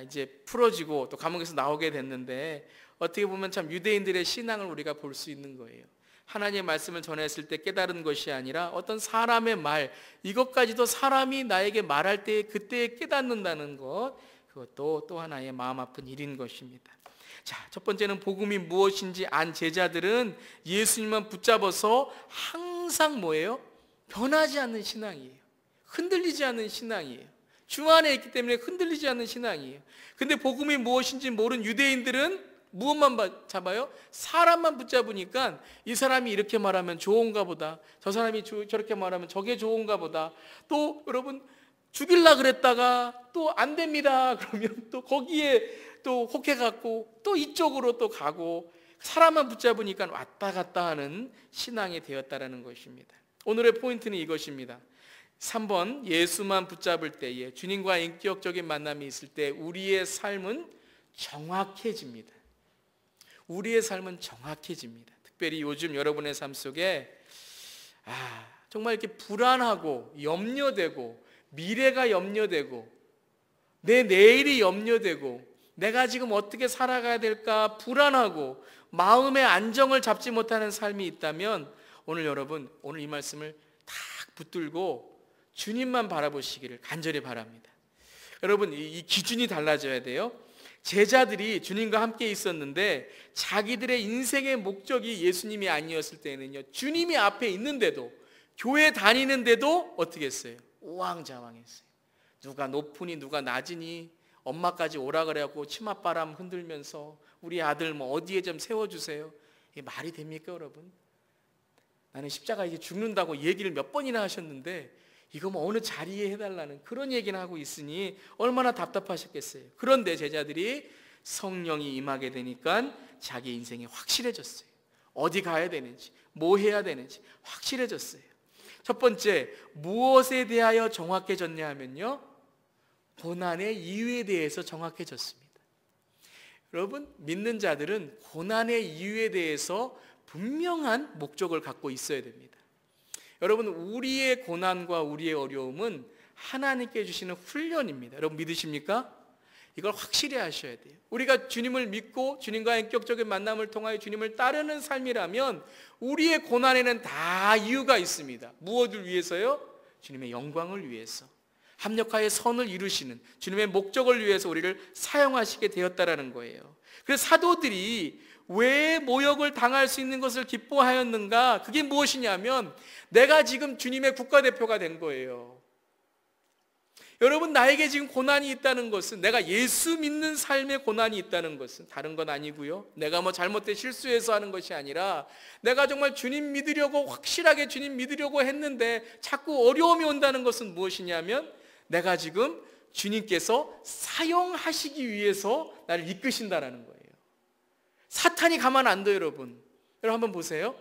이제 풀어지고 또 감옥에서 나오게 됐는데 어떻게 보면 참 유대인들의 신앙을 우리가 볼 수 있는 거예요. 하나님의 말씀을 전했을 때 깨달은 것이 아니라 어떤 사람의 말, 이것까지도 사람이 나에게 말할 때 그때 깨닫는다는 것, 그것도 또 하나의 마음 아픈 일인 것입니다. 자, 첫 번째는 복음이 무엇인지 안 제자들은 예수님만 붙잡아서 항상 뭐예요? 변하지 않는 신앙이에요. 흔들리지 않는 신앙이에요. 주 안에 있기 때문에 흔들리지 않는 신앙이에요. 근데 복음이 무엇인지 모르 유대인들은 무엇만 잡아요? 사람만 붙잡으니까 이 사람이 이렇게 말하면 좋은가 보다. 저 사람이 저렇게 말하면 저게 좋은가 보다. 또 여러분 죽일라 그랬다가 또 안 됩니다. 그러면 또 거기에 또 혹해 갖고 또 이쪽으로 또 가고 사람만 붙잡으니까 왔다 갔다 하는 신앙이 되었다라는 것입니다. 오늘의 포인트는 이것입니다. 3번 예수만 붙잡을 때에 주님과 인격적인 만남이 있을 때 우리의 삶은 정확해집니다. 우리의 삶은 정확해집니다. 특별히 요즘 여러분의 삶 속에 아, 정말 이렇게 불안하고 염려되고 미래가 염려되고 내 내일이 염려되고 내가 지금 어떻게 살아가야 될까 불안하고 마음의 안정을 잡지 못하는 삶이 있다면 오늘 여러분 오늘 이 말씀을 탁 붙들고 주님만 바라보시기를 간절히 바랍니다. 여러분 이 기준이 달라져야 돼요. 제자들이 주님과 함께 있었는데 자기들의 인생의 목적이 예수님이 아니었을 때는요. 주님이 앞에 있는데도 교회 다니는데도 어떻게 했어요? 우왕좌왕했어요. 누가 높으니 누가 낮으니 엄마까지 오라 그래갖고 치맛바람 흔들면서 우리 아들 뭐 어디에 좀 세워주세요. 이게 말이 됩니까 여러분? 나는 십자가에 죽는다고 얘기를 몇 번이나 하셨는데 이거 뭐 어느 자리에 해달라는 그런 얘기를 하고 있으니 얼마나 답답하셨겠어요. 그런데 제자들이 성령이 임하게 되니까 자기 인생이 확실해졌어요. 어디 가야 되는지, 뭐 해야 되는지 확실해졌어요. 첫 번째, 무엇에 대하여 정확해졌냐 하면요. 고난의 이유에 대해서 정확해졌습니다. 여러분, 믿는 자들은 고난의 이유에 대해서 분명한 목적을 갖고 있어야 됩니다. 여러분 우리의 고난과 우리의 어려움은 하나님께 주시는 훈련입니다. 여러분 믿으십니까? 이걸 확실히 하셔야 돼요. 우리가 주님을 믿고 주님과의 인격적인 만남을 통하여 주님을 따르는 삶이라면 우리의 고난에는 다 이유가 있습니다. 무엇을 위해서요? 주님의 영광을 위해서. 합력하여 선을 이루시는 주님의 목적을 위해서 우리를 사용하시게 되었다라는 거예요. 그래서 사도들이 왜 모욕을 당할 수 있는 것을 기뻐하였는가? 그게 무엇이냐면 내가 지금 주님의 국가대표가 된 거예요. 여러분, 나에게 지금 고난이 있다는 것은 내가 예수 믿는 삶의 고난이 있다는 것은 다른 건 아니고요. 내가 뭐 잘못된 실수해서 하는 것이 아니라 내가 정말 주님 믿으려고 확실하게 주님 믿으려고 했는데 자꾸 어려움이 온다는 것은 무엇이냐면 내가 지금 주님께서 사용하시기 위해서 나를 이끄신다라는 거예요. 사탄이 가만 안 둬요, 여러분. 여러분 한번 보세요.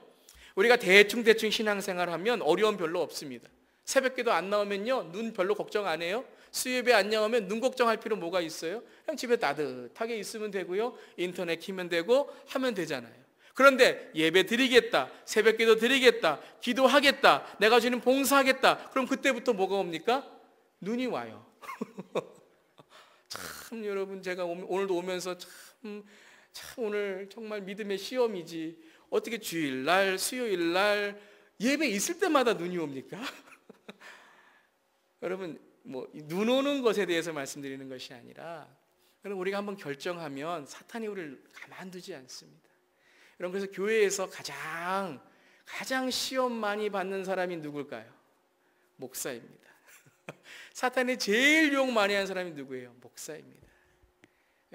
우리가 대충대충 신앙생활 하면 어려움 별로 없습니다. 새벽기도 안 나오면요. 눈 별로 걱정 안 해요. 수입에 안 나오면 눈 걱정할 필요 뭐가 있어요? 그냥 집에 따뜻하게 있으면 되고요. 인터넷 키면 되고 하면 되잖아요. 그런데 예배 드리겠다. 새벽기도 드리겠다. 기도하겠다. 내가 주는 봉사하겠다. 그럼 그때부터 뭐가 옵니까? 눈이 와요. 참 여러분 제가 오 오늘도 오면서 참참 오늘 정말 믿음의 시험이지. 어떻게 주일날, 수요일날, 예배 있을 때마다 눈이 옵니까? 여러분, 뭐, 눈 오는 것에 대해서 말씀드리는 것이 아니라, 여러분, 우리가 한번 결정하면 사탄이 우리를 가만두지 않습니다. 여러분, 그래서 교회에서 가장, 가장 시험 많이 받는 사람이 누굴까요? 목사입니다. 사탄이 제일 욕 많이 한 사람이 누구예요? 목사입니다.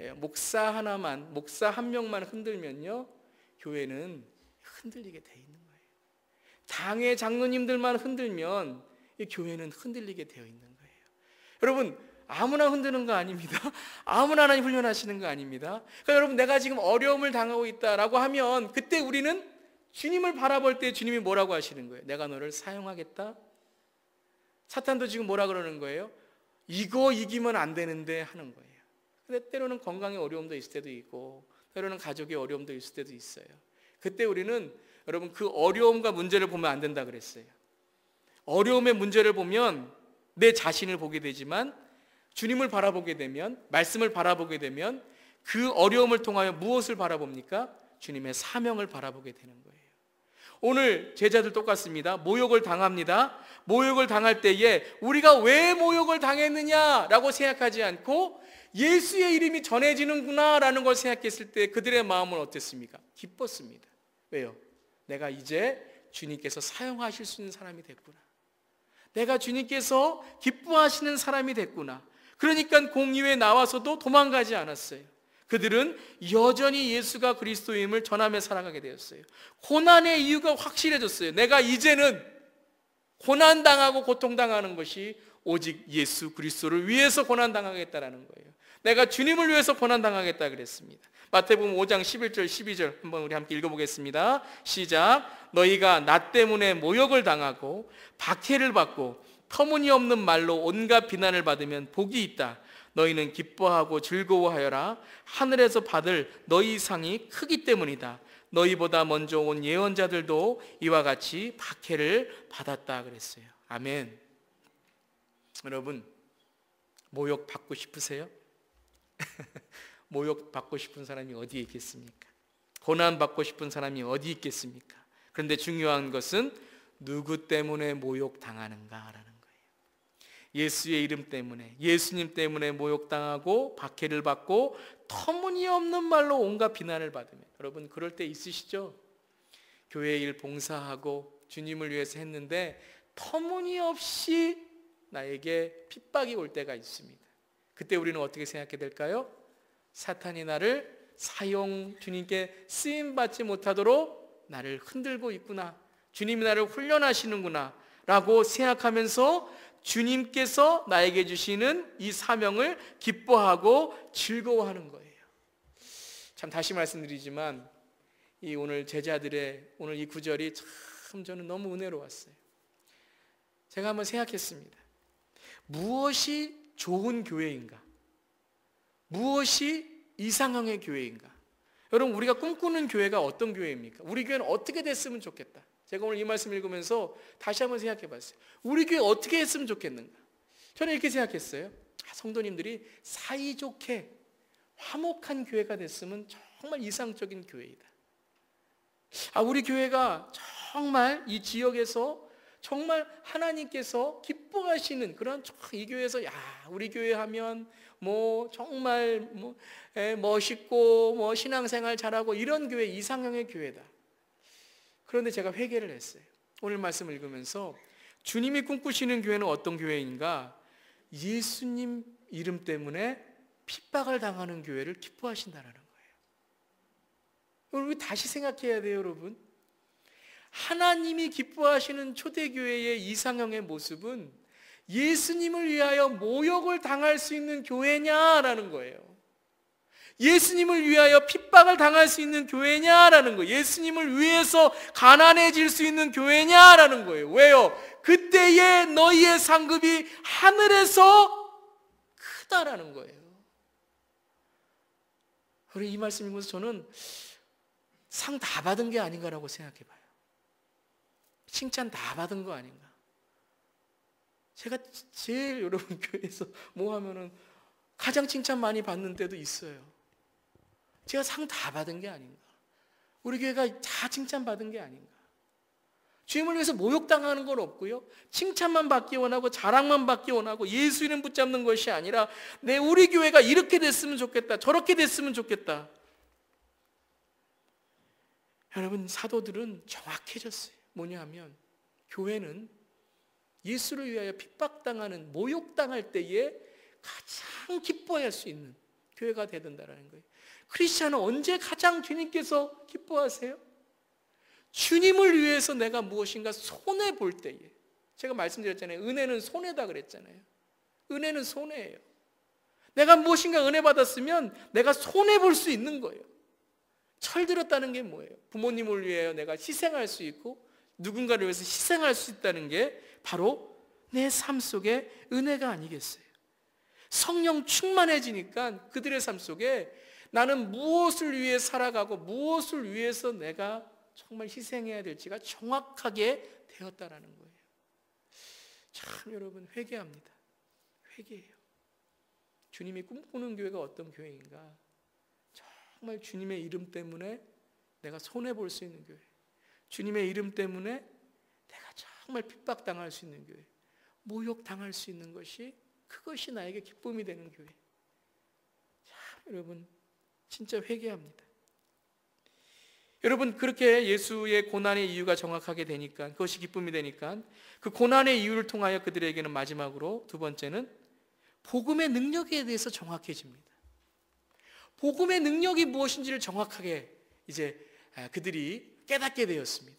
예, 목사 하나만, 목사 한 명만 흔들면요, 교회는 흔들리게 돼 있는 거예요. 당의 장로님들만 흔들면 이 교회는 흔들리게 되어 있는 거예요. 여러분, 아무나 흔드는 거 아닙니다. 아무나 하나님 훈련하시는 거 아닙니다. 그러니까 여러분, 내가 지금 어려움을 당하고 있다라고 하면 그때 우리는 주님을 바라볼 때 주님이 뭐라고 하시는 거예요? 내가 너를 사용하겠다? 사탄도 지금 뭐라 그러는 거예요? 이거 이기면 안 되는데 하는 거예요. 근데 때로는 건강에 어려움도 있을 때도 있고 때로는 가족의 어려움도 있을 때도 있어요. 그때 우리는 여러분 그 어려움과 문제를 보면 안 된다 그랬어요. 어려움의 문제를 보면 내 자신을 보게 되지만 주님을 바라보게 되면 말씀을 바라보게 되면 그 어려움을 통하여 무엇을 바라봅니까? 주님의 사명을 바라보게 되는 거예요. 오늘 제자들 똑같습니다. 모욕을 당합니다. 모욕을 당할 때에 우리가 왜 모욕을 당했느냐라고 생각하지 않고 예수의 이름이 전해지는구나라는 걸 생각했을 때 그들의 마음은 어땠습니까? 기뻤습니다. 왜요? 내가 이제 주님께서 사용하실 수 있는 사람이 됐구나. 내가 주님께서 기뻐하시는 사람이 됐구나. 그러니까 공유에 나와서도 도망가지 않았어요. 그들은 여전히 예수가 그리스도임을 전함에 살아가게 되었어요. 고난의 이유가 확실해졌어요. 내가 이제는 고난당하고 고통당하는 것이 오직 예수 그리스도를 위해서 고난 당하겠다라는 거예요. 내가 주님을 위해서 고난 당하겠다 그랬습니다. 마태복음 5장 11절 12절 한번 우리 함께 읽어보겠습니다. 시작. 너희가 나 때문에 모욕을 당하고 박해를 받고 터무니없는 말로 온갖 비난을 받으면 복이 있다. 너희는 기뻐하고 즐거워하여라. 하늘에서 받을 너희 상이 크기 때문이다. 너희보다 먼저 온 예언자들도 이와 같이 박해를 받았다 그랬어요. 아멘. 여러분, 모욕 받고 싶으세요? 모욕 받고 싶은 사람이 어디 있겠습니까? 고난 받고 싶은 사람이 어디 있겠습니까? 그런데 중요한 것은 누구 때문에 모욕 당하는가라는 거예요. 예수의 이름 때문에, 예수님 때문에 모욕당하고 박해를 받고 터무니없는 말로 온갖 비난을 받으면 여러분 그럴 때 있으시죠? 교회 일 봉사하고 주님을 위해서 했는데 터무니없이 나에게 핍박이 올 때가 있습니다. 그때 우리는 어떻게 생각해야 될까요? 사탄이 나를 사용 주님께 쓰임 받지 못하도록 나를 흔들고 있구나. 주님이 나를 훈련하시는구나. 라고 생각하면서 주님께서 나에게 주시는 이 사명을 기뻐하고 즐거워하는 거예요. 참 다시 말씀드리지만 이 오늘 제자들의 오늘 이 구절이 참 저는 너무 은혜로웠어요. 제가 한번 생각했습니다. 무엇이 좋은 교회인가? 무엇이 이상형의 교회인가? 여러분 우리가 꿈꾸는 교회가 어떤 교회입니까? 우리 교회는 어떻게 됐으면 좋겠다. 제가 오늘 이 말씀 읽으면서 다시 한번 생각해 봤어요. 우리 교회 어떻게 했으면 좋겠는가? 저는 이렇게 생각했어요. 아, 성도님들이 사이좋게 화목한 교회가 됐으면 정말 이상적인 교회이다. 아, 우리 교회가 정말 이 지역에서 정말 하나님께서 기뻐하시는 그런 이 교회에서 야 우리 교회 하면 뭐 정말 뭐 예, 멋있고 뭐 신앙생활 잘하고 이런 교회 이상형의 교회다. 그런데 제가 회개를 했어요. 오늘 말씀 을 읽으면서 주님이 꿈꾸시는 교회는 어떤 교회인가? 예수님 이름 때문에 핍박을 당하는 교회를 기뻐하신다라는 거예요. 우리 다시 생각해야 돼요, 여러분. 하나님이 기뻐하시는 초대교회의 이상형의 모습은 예수님을 위하여 모욕을 당할 수 있는 교회냐라는 거예요. 예수님을 위하여 핍박을 당할 수 있는 교회냐라는 거예요. 예수님을 위해서 가난해질 수 있는 교회냐라는 거예요. 왜요? 그때의 너희의 상급이 하늘에서 크다라는 거예요. 그리이 말씀이면서 저는 상 다 받은 게 아닌가라고 생각해 봐요. 칭찬 다 받은 거 아닌가? 제가 제일 여러분 교회에서 뭐 하면은 가장 칭찬 많이 받는 때도 있어요. 제가 상 다 받은 게 아닌가? 우리 교회가 다 칭찬받은 게 아닌가? 주님을 위해서 모욕당하는 건 없고요. 칭찬만 받기 원하고 자랑만 받기 원하고 예수 이름 붙잡는 것이 아니라 내 우리 교회가 이렇게 됐으면 좋겠다. 저렇게 됐으면 좋겠다. 여러분 사도들은 정확해졌어요. 뭐냐 하면 교회는 예수를 위하여 핍박당하는 모욕당할 때에 가장 기뻐할 수 있는 교회가 되든다라는 거예요. 크리스찬은 언제 가장 주님께서 기뻐하세요? 주님을 위해서 내가 무엇인가 손해 볼 때에 제가 말씀드렸잖아요. 은혜는 손해다 그랬잖아요. 은혜는 손해예요. 내가 무엇인가 은혜 받았으면 내가 손해 볼 수 있는 거예요. 철들었다는 게 뭐예요? 부모님을 위하 내가 희생할 수 있고 누군가를 위해서 희생할 수 있다는 게 바로 내 삶 속의 은혜가 아니겠어요? 성령 충만해지니까 그들의 삶 속에 나는 무엇을 위해 살아가고 무엇을 위해서 내가 정말 희생해야 될지가 정확하게 되었다라는 거예요. 참 여러분 회개합니다. 회개해요. 주님이 꿈꾸는 교회가 어떤 교회인가? 정말 주님의 이름 때문에 내가 손해 볼 수 있는 교회. 주님의 이름 때문에 내가 정말 핍박당할 수 있는 교회, 모욕당할 수 있는 것이 그것이 나에게 기쁨이 되는 교회. 참, 여러분, 진짜 회개합니다. 여러분, 그렇게 예수의 고난의 이유가 정확하게 되니까, 그것이 기쁨이 되니까, 그 고난의 이유를 통하여 그들에게는 마지막으로 두 번째는 복음의 능력에 대해서 정확해집니다. 복음의 능력이 무엇인지를 정확하게 이제 아, 그들이 깨닫게 되었습니다.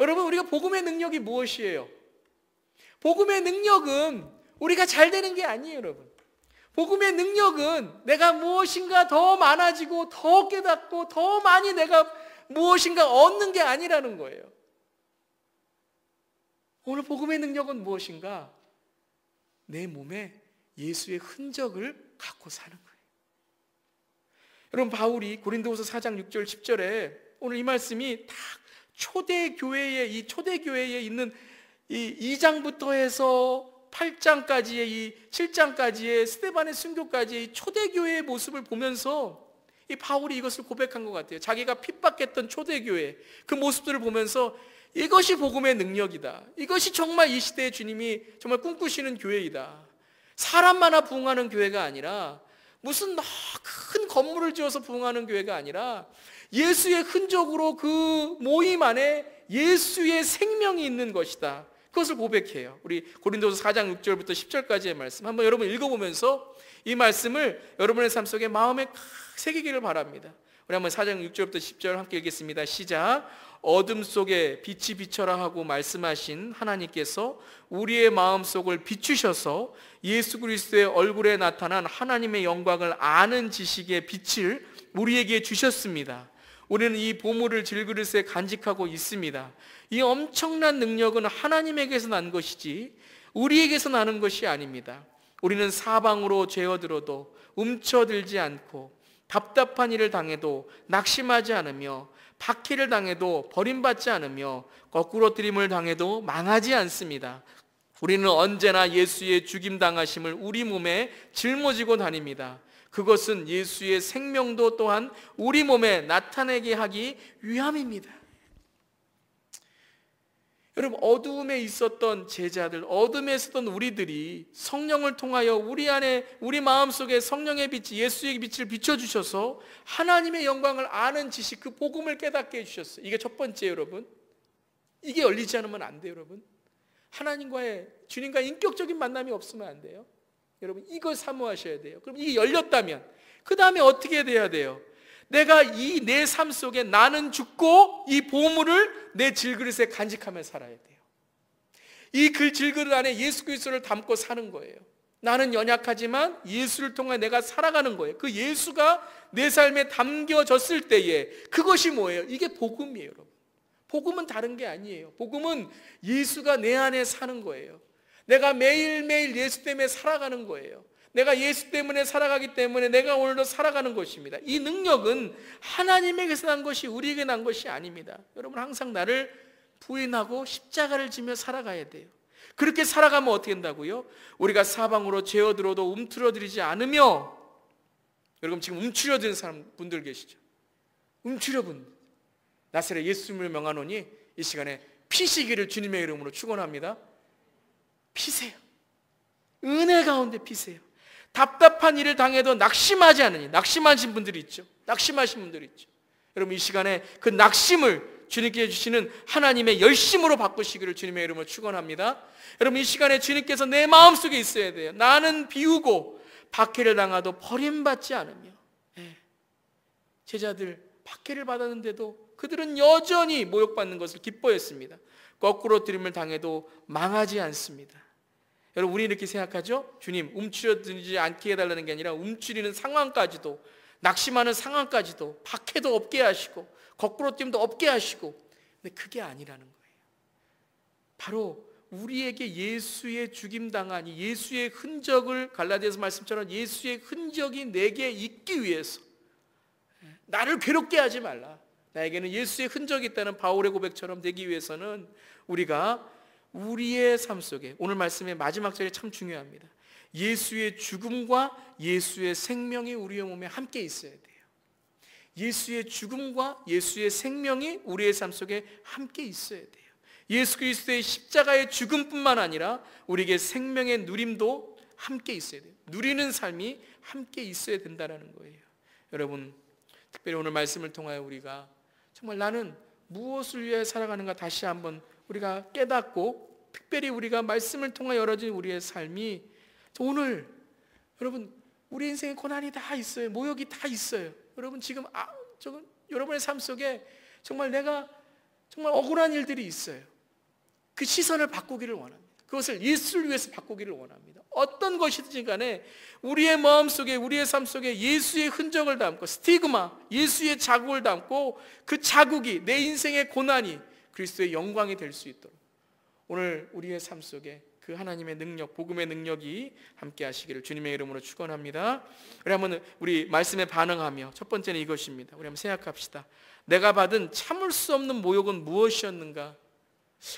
여러분, 우리가 복음의 능력이 무엇이에요? 복음의 능력은 우리가 잘 되는 게 아니에요, 여러분. 복음의 능력은 내가 무엇인가 더 많아지고 더 깨닫고 더 많이 내가 무엇인가 얻는 게 아니라는 거예요. 오늘 복음의 능력은 무엇인가? 내 몸에 예수의 흔적을 갖고 사는 거예요. 여러분 바울이 고린도후서 4장 6절 10절에 오늘 이 말씀이 딱 초대교회에, 이 초대교회에 있는 이 2장부터 해서 8장까지의 이 7장까지의 스테반의 순교까지의 초대교회의 모습을 보면서 이 바울이 이것을 고백한 것 같아요. 자기가 핍박했던 초대교회 그 모습들을 보면서 이것이 복음의 능력이다. 이것이 정말 이 시대의 주님이 정말 꿈꾸시는 교회이다. 사람마아 부흥하는 교회가 아니라 무슨 큰 건물을 지어서 부흥하는 교회가 아니라 예수의 흔적으로 그 모임 안에 예수의 생명이 있는 것이다. 그것을 고백해요. 우리 고린도서 4장 6절부터 10절까지의 말씀 한번 여러분 읽어보면서 이 말씀을 여러분의 삶 속에 마음에 새기기를 바랍니다. 우리 한번 4장 6절부터 10절 함께 읽겠습니다. 시작. 어둠 속에 빛이 비쳐라 하고 말씀하신 하나님께서 우리의 마음 속을 비추셔서 예수 그리스도의 얼굴에 나타난 하나님의 영광을 아는 지식의 빛을 우리에게 주셨습니다. 우리는 이 보물을 질그릇에 간직하고 있습니다. 이 엄청난 능력은 하나님에게서 난 것이지 우리에게서 나는 것이 아닙니다. 우리는 사방으로 죄어들어도 움츠들지 않고 답답한 일을 당해도 낙심하지 않으며 박해를 당해도 버림받지 않으며 거꾸로 드림을 당해도 망하지 않습니다. 우리는 언제나 예수의 죽임 당하심을 우리 몸에 짊어지고 다닙니다. 그것은 예수의 생명도 또한 우리 몸에 나타내게 하기 위함입니다. 여러분 어둠에 있었던 제자들, 어둠에 있었던 우리들이 성령을 통하여 우리 안에 우리 마음속에 성령의 빛이 예수의 빛을 비춰 주셔서 하나님의 영광을 아는 지식 그 복음을 깨닫게 해 주셨어요. 이게 첫 번째 여러분. 이게 열리지 않으면 안 돼요, 여러분. 하나님과의 주님과 인격적인 만남이 없으면 안 돼요. 여러분 이걸 사모하셔야 돼요. 그럼 이게 열렸다면 그 다음에 어떻게 돼야 돼요? 내가 이 내 삶 속에 나는 죽고 이 보물을 내 질그릇에 간직하며 살아야 돼요. 이글 그 질그릇 안에 예수 그리스도를 담고 사는 거예요. 나는 연약하지만 예수를 통해 내가 살아가는 거예요. 그 예수가 내 삶에 담겨졌을 때에 그것이 뭐예요? 이게 복음이에요, 여러분. 복음은 다른 게 아니에요. 복음은 예수가 내 안에 사는 거예요. 내가 매일매일 예수 때문에 살아가는 거예요. 내가 예수 때문에 살아가기 때문에 내가 오늘도 살아가는 것입니다. 이 능력은 하나님에게서 난 것이 우리에게 난 것이 아닙니다. 여러분 항상 나를 부인하고 십자가를 지며 살아가야 돼요. 그렇게 살아가면 어떻게 된다고요? 우리가 사방으로 죄어 들어도 움츠러들이지 않으며 여러분 지금 움츠려드 사람 분들 계시죠? 움츠려 분 나사렛 예수님을 명하노니 이 시간에 피시기를 주님의 이름으로 축원합니다. 피세요. 은혜 가운데 피세요. 답답한 일을 당해도 낙심하지 않으니 낙심하신 분들이 있죠. 낙심하신 분들이 있죠. 여러분 이 시간에 그 낙심을 주님께 주시는 하나님의 열심으로 바꾸시기를 주님의 이름으로 축원합니다. 여러분 이 시간에 주님께서 내 마음속에 있어야 돼요. 나는 비우고 박해를 당하도 버림받지 않으며 예. 제자들 박해를 받았는데도 그들은 여전히 모욕받는 것을 기뻐했습니다. 거꾸로 드림을 당해도 망하지 않습니다. 여러분 우리 이렇게 생각하죠? 주님 움츠려들지 않게 해달라는 게 아니라 움츠리는 상황까지도 낙심하는 상황까지도 박해도 없게 하시고 거꾸로 뛴도 없게 하시고 근데 그게 아니라는 거예요 바로 우리에게 예수의 죽임당한 예수의 흔적을 갈라디아서 말씀처럼 예수의 흔적이 내게 있기 위해서 나를 괴롭게 하지 말라 나에게는 예수의 흔적이 있다는 바울의 고백처럼 되기 위해서는 우리가 우리의 삶 속에 오늘 말씀의 마지막 절이 참 중요합니다. 예수의 죽음과 예수의 생명이 우리의 몸에 함께 있어야 돼요. 예수의 죽음과 예수의 생명이 우리의 삶 속에 함께 있어야 돼요. 예수 그리스도의 십자가의 죽음뿐만 아니라 우리에게 생명의 누림도 함께 있어야 돼요. 누리는 삶이 함께 있어야 된다라는 거예요. 여러분, 특별히 오늘 말씀을 통하여 우리가 정말 나는 무엇을 위해 살아가는가 다시 한번 우리가 깨닫고 특별히 우리가 말씀을 통해 열어진 우리의 삶이 오늘 여러분 우리 인생에 고난이 다 있어요. 모욕이 다 있어요. 여러분 지금 아, 저, 여러분의 삶 속에 정말 내가 정말 억울한 일들이 있어요. 그 시선을 바꾸기를 원합니다. 그것을 예수를 위해서 바꾸기를 원합니다. 어떤 것이든 간에 우리의 마음 속에 우리의 삶 속에 예수의 흔적을 담고 스티그마, 예수의 자국을 담고 그 자국이 내 인생의 고난이 그리스도의 영광이 될 수 있도록 오늘 우리의 삶 속에 그 하나님의 능력, 복음의 능력이 함께 하시기를 주님의 이름으로 축원합니다. 우리 한번 우리 말씀에 반응하며 첫 번째는 이것입니다. 우리 한번 생각합시다. 내가 받은 참을 수 없는 모욕은 무엇이었는가?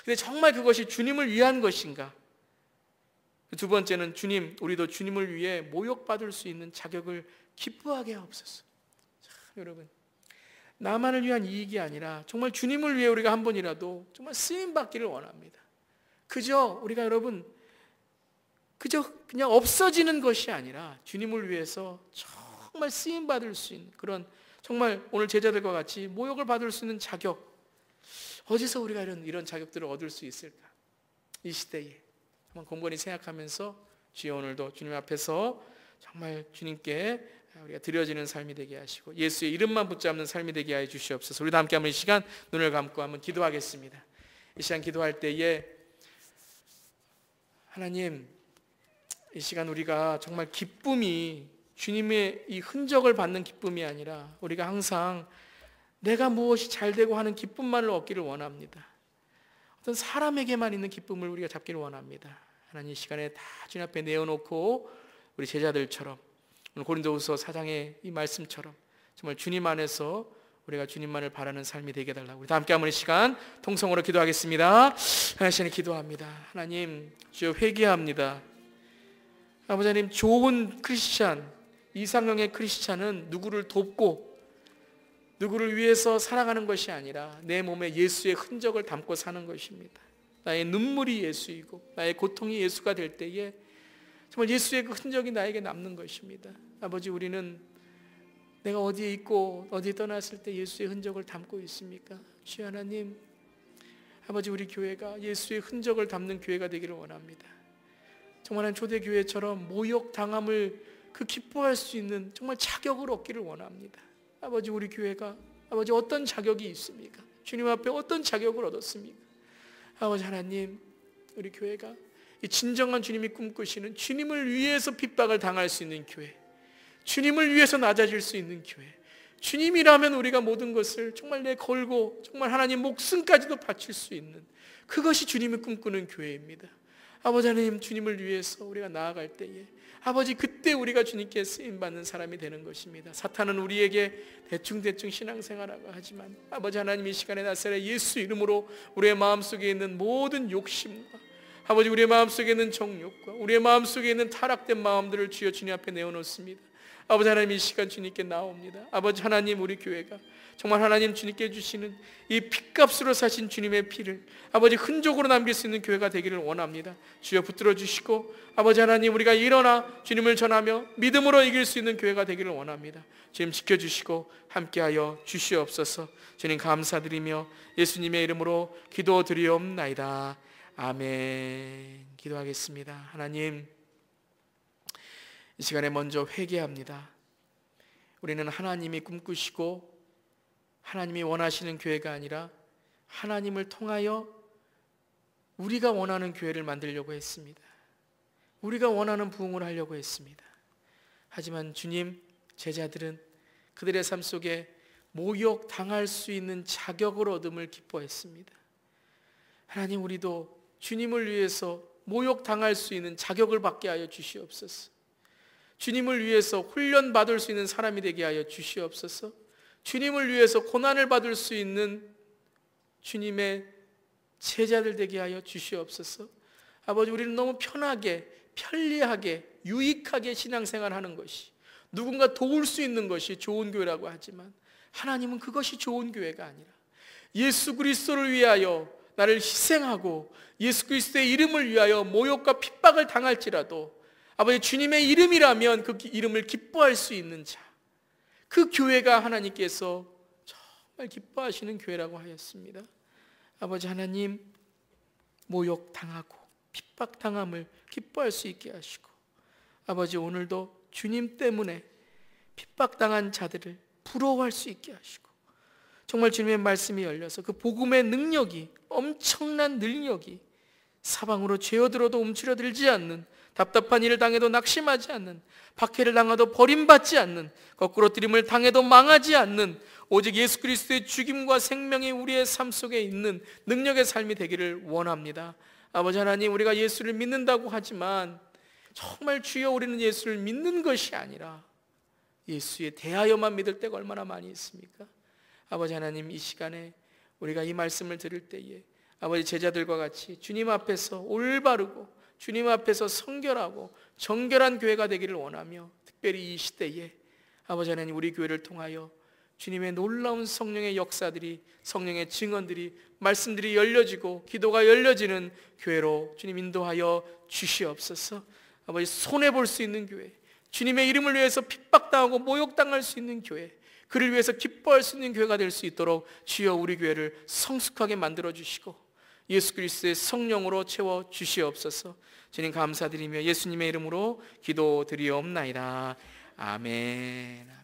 근데 정말 그것이 주님을 위한 것인가? 두 번째는 주님, 우리도 주님을 위해 모욕받을 수 있는 자격을 기쁘하게 하옵소서. 참 여러분, 나만을 위한 이익이 아니라 정말 주님을 위해 우리가 한 번이라도 정말 쓰임 받기를 원합니다. 그저 우리가 여러분 그저 그냥 없어지는 것이 아니라 주님을 위해서 정말 쓰임 받을 수 있는 그런 정말 오늘 제자들과 같이 모욕을 받을 수 있는 자격 어디서 우리가 이런 이런 자격들을 얻을 수 있을까? 이 시대에 한번 공건히 생각하면서 주여 오늘도 주님 앞에서 정말 주님께 우리가 드려지는 삶이 되게 하시고 예수의 이름만 붙잡는 삶이 되게 하여 주시옵소서. 우리 함께 한번 이 시간 눈을 감고 한번 기도하겠습니다. 이 시간 기도할 때에 하나님 이 시간 우리가 정말 기쁨이 주님의 이 흔적을 받는 기쁨이 아니라 우리가 항상 내가 무엇이 잘 되고 하는 기쁨만을 얻기를 원합니다. 어떤 사람에게만 있는 기쁨을 우리가 잡기를 원합니다. 하나님 이 시간에 다 주님 앞에 내어놓고 우리 제자들처럼 고린도후서 사장의이 말씀처럼 정말 주님 안에서 우리가 주님만을 바라는 삶이 되게 달라고 우리 다 함께 한번 이 시간 통성으로 기도하겠습니다 하나님 기도합니다 하나님 주여 회개합니다 아버지 하나님 좋은 크리스찬 이상형의 크리스찬은 누구를 돕고 누구를 위해서 살아가는 것이 아니라 내 몸에 예수의 흔적을 담고 사는 것입니다 나의 눈물이 예수이고 나의 고통이 예수가 될 때에 정말 예수의 그 흔적이 나에게 남는 것입니다. 아버지 우리는 내가 어디에 있고 어디에 떠났을 때 예수의 흔적을 담고 있습니까? 주 하나님, 아버지 우리 교회가 예수의 흔적을 담는 교회가 되기를 원합니다. 정말 한 초대교회처럼 모욕당함을 그 기뻐할 수 있는 정말 자격을 얻기를 원합니다. 아버지 우리 교회가 아버지 어떤 자격이 있습니까? 주님 앞에 어떤 자격을 얻었습니까? 아버지 하나님, 우리 교회가 진정한 주님이 꿈꾸시는 주님을 위해서 핍박을 당할 수 있는 교회, 주님을 위해서 낮아질 수 있는 교회, 주님이라면 우리가 모든 것을 정말 내 걸고 정말 하나님 목숨까지도 바칠 수 있는 그것이 주님이 꿈꾸는 교회입니다. 아버지 하나님 주님을 위해서 우리가 나아갈 때에 아버지 그때 우리가 주님께 쓰임 받는 사람이 되는 것입니다. 사탄은 우리에게 대충 대충 신앙생활하고 하지만 아버지 하나님 이 시간에 나사렛 예수 이름으로 우리의 마음속에 있는 모든 욕심과 아버지 우리의 마음속에 있는 정욕과 우리의 마음속에 있는 타락된 마음들을 주여 주님 앞에 내어놓습니다. 아버지 하나님 이 시간 주님께 나옵니다. 아버지 하나님 우리 교회가 정말 하나님 주님께 주시는 이 핏값으로 사신 주님의 피를 아버지 흔적으로 남길 수 있는 교회가 되기를 원합니다. 주여 붙들어 주시고 아버지 하나님 우리가 일어나 주님을 전하며 믿음으로 이길 수 있는 교회가 되기를 원합니다. 주님 지켜주시고 함께하여 주시옵소서 주님 감사드리며 예수님의 이름으로 기도드리옵나이다. 아멘. 기도하겠습니다. 하나님, 이 시간에 먼저 회개합니다. 우리는 하나님이 꿈꾸시고 하나님이 원하시는 교회가 아니라 하나님을 통하여 우리가 원하는 교회를 만들려고 했습니다. 우리가 원하는 부흥을 하려고 했습니다. 하지만 주님, 제자들은 그들의 삶 속에 모욕 당할 수 있는 자격을 얻음을 기뻐했습니다. 하나님, 우리도 주님을 위해서 모욕당할 수 있는 자격을 받게 하여 주시옵소서. 주님을 위해서 훈련받을 수 있는 사람이 되게 하여 주시옵소서. 주님을 위해서 고난을 받을 수 있는 주님의 제자들 되게 하여 주시옵소서. 아버지, 우리는 너무 편하게, 편리하게, 유익하게 신앙생활 하는 것이, 누군가 도울 수 있는 것이 좋은 교회라고 하지만, 하나님은 그것이 좋은 교회가 아니라, 예수 그리스도를 위하여 나를 희생하고 예수 그리스도의 이름을 위하여 모욕과 핍박을 당할지라도 아버지 주님의 이름이라면 그 이름을 기뻐할 수 있는 자. 그 교회가 하나님께서 정말 기뻐하시는 교회라고 하였습니다. 아버지 하나님 모욕 당하고 핍박 당함을 기뻐할 수 있게 하시고 아버지 오늘도 주님 때문에 핍박 당한 자들을 부러워할 수 있게 하시고 정말 주님의 말씀이 열려서 그 복음의 능력이 엄청난 능력이 사방으로 죄어들어도 움츠려들지 않는 답답한 일을 당해도 낙심하지 않는 박해를 당해도 버림받지 않는 거꾸로 뜨림을 당해도 망하지 않는 오직 예수 그리스도의 죽임과 생명이 우리의 삶 속에 있는 능력의 삶이 되기를 원합니다. 아버지 하나님 우리가 예수를 믿는다고 하지만 정말 주여 우리는 예수를 믿는 것이 아니라 예수에 대하여만 믿을 때가 얼마나 많이 있습니까? 아버지 하나님 이 시간에 우리가 이 말씀을 들을 때에 아버지 제자들과 같이 주님 앞에서 올바르고 주님 앞에서 성결하고 정결한 교회가 되기를 원하며 특별히 이 시대에 아버지 하나님 우리 교회를 통하여 주님의 놀라운 성령의 역사들이 성령의 증언들이 말씀들이 열려지고 기도가 열려지는 교회로 주님 인도하여 주시옵소서. 아버지 손해 볼 수 있는 교회, 주님의 이름을 위해서 핍박당하고 모욕당할 수 있는 교회, 그를 위해서 기뻐할 수 있는 교회가 될 수 있도록 주여 우리 교회를 성숙하게 만들어 주시고 예수 그리스도의 성령으로 채워 주시옵소서. 주님 감사드리며 예수님의 이름으로 기도드리옵나이다. 아멘.